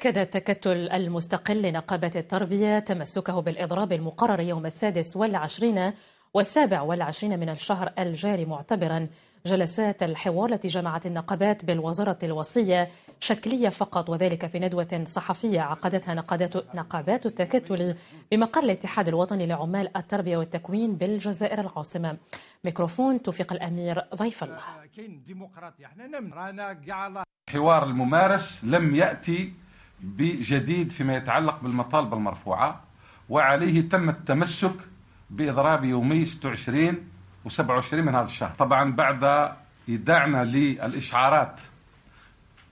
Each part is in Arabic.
أكد التكتل المستقل لنقابة التربية تمسكه بالإضراب المقرر يوم السادس والعشرين والسابع والعشرين من الشهر الجاري معتبرا جلسات الحوار التي جمعت النقابات بالوزارة الوصية شكلية فقط وذلك في ندوة صحفية عقدتها نقابات التكتل بمقر الاتحاد الوطني لعمال التربية والتكوين بالجزائر العاصمة ميكروفون توفيق الأمير ضيف الله حوار الممارس لم يأتي بجديد فيما يتعلق بالمطالب المرفوعة وعليه تم التمسك بإضراب يومي 26 و27 من هذا الشهر طبعا بعد إيداعنا للإشعارات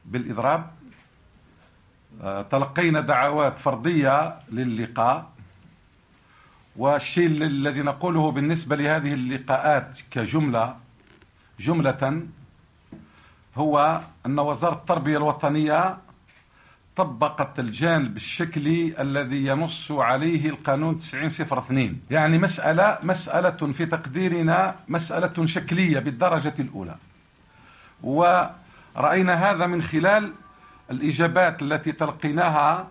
بالإضراب آه، تلقينا دعوات فردية للقاء والشيء الذي نقوله بالنسبة لهذه اللقاءات كجملة جملة هو أن وزارة التربية الوطنية طبقت الجانب الشكلي الذي ينص عليه القانون 9002 يعني مسألة مسألة في تقديرنا مسألة شكلية بالدرجة الأولى ورأينا هذا من خلال الإجابات التي تلقيناها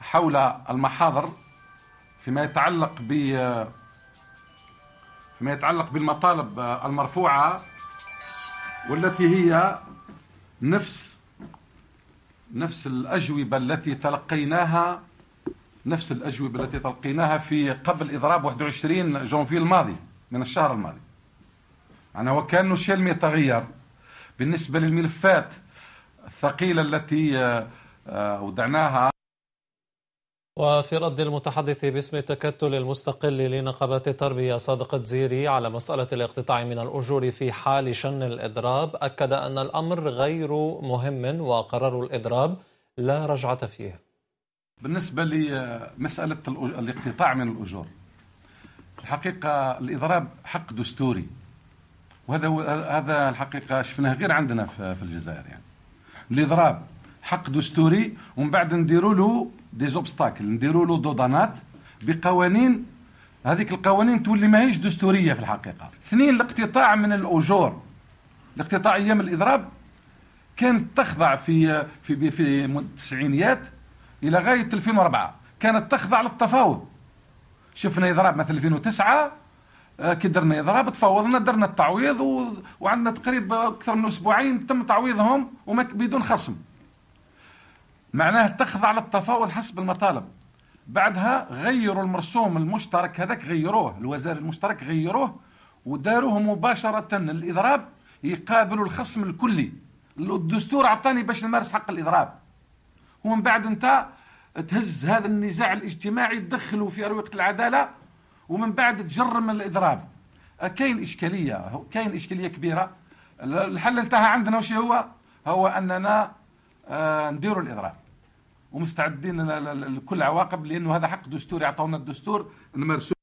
حول المحاضر فيما يتعلق ب فيما يتعلق بالمطالب المرفوعة والتي هي نفس نفس الأجوبة التي تلقيناها نفس الأجوبة التي تلقيناها في قبل إضراب 21 جونفي الماضي من الشهر الماضي أنا يعني وكأنه شيء لم يتغير بالنسبة للملفات الثقيلة التي آه، آه، ودعناها وفي رد المتحدث باسم التكتل المستقل لنقابات التربية صادق الزيري على مسألة الاقتطاع من الأجور في حال شن الإضراب أكد أن الأمر غير مهم وقرار الإضراب لا رجعة فيه بالنسبة لمسألة الاقتطاع من الأجور الحقيقة الإضراب حق دستوري وهذا هذا الحقيقة شفناه غير عندنا في الجزائر يعني الإضراب حق دستوري ومن بعد نديروا له دي زوبستاكل نديروا له دودانات بقوانين هذيك القوانين تولي ماهيش دستوريه في الحقيقه اثنين الاقتطاع من الاجور الاقتطاع ايام الاضراب كانت تخضع في في في التسعينيات الى غايه 2004 كانت تخضع للتفاوض شفنا اضراب مثلا 2009 آه، كي درنا اضراب تفاوضنا درنا التعويض وعندنا تقريبا اكثر من اسبوعين تم تعويضهم بدون خصم معناها تخضع للتفاوض حسب المطالب بعدها غيروا المرسوم المشترك هذاك غيروه الوزير المشترك غيروه وداروه مباشرة الإضراب يقابلوا الخصم الكلي الدستور عطاني باش نمارس حق الإضراب ومن بعد أنت تهز هذا النزاع الاجتماعي تدخله في أروقة العدالة ومن بعد تجرم الإضراب كاين إشكالية كاين إشكالية كبيرة الحل انتهى عندنا وش هو هو أننا آه، نديروا الاضراب ومستعدين لكل عواقب لانه هذا حق دستوري اعطونا الدستور نمارسوه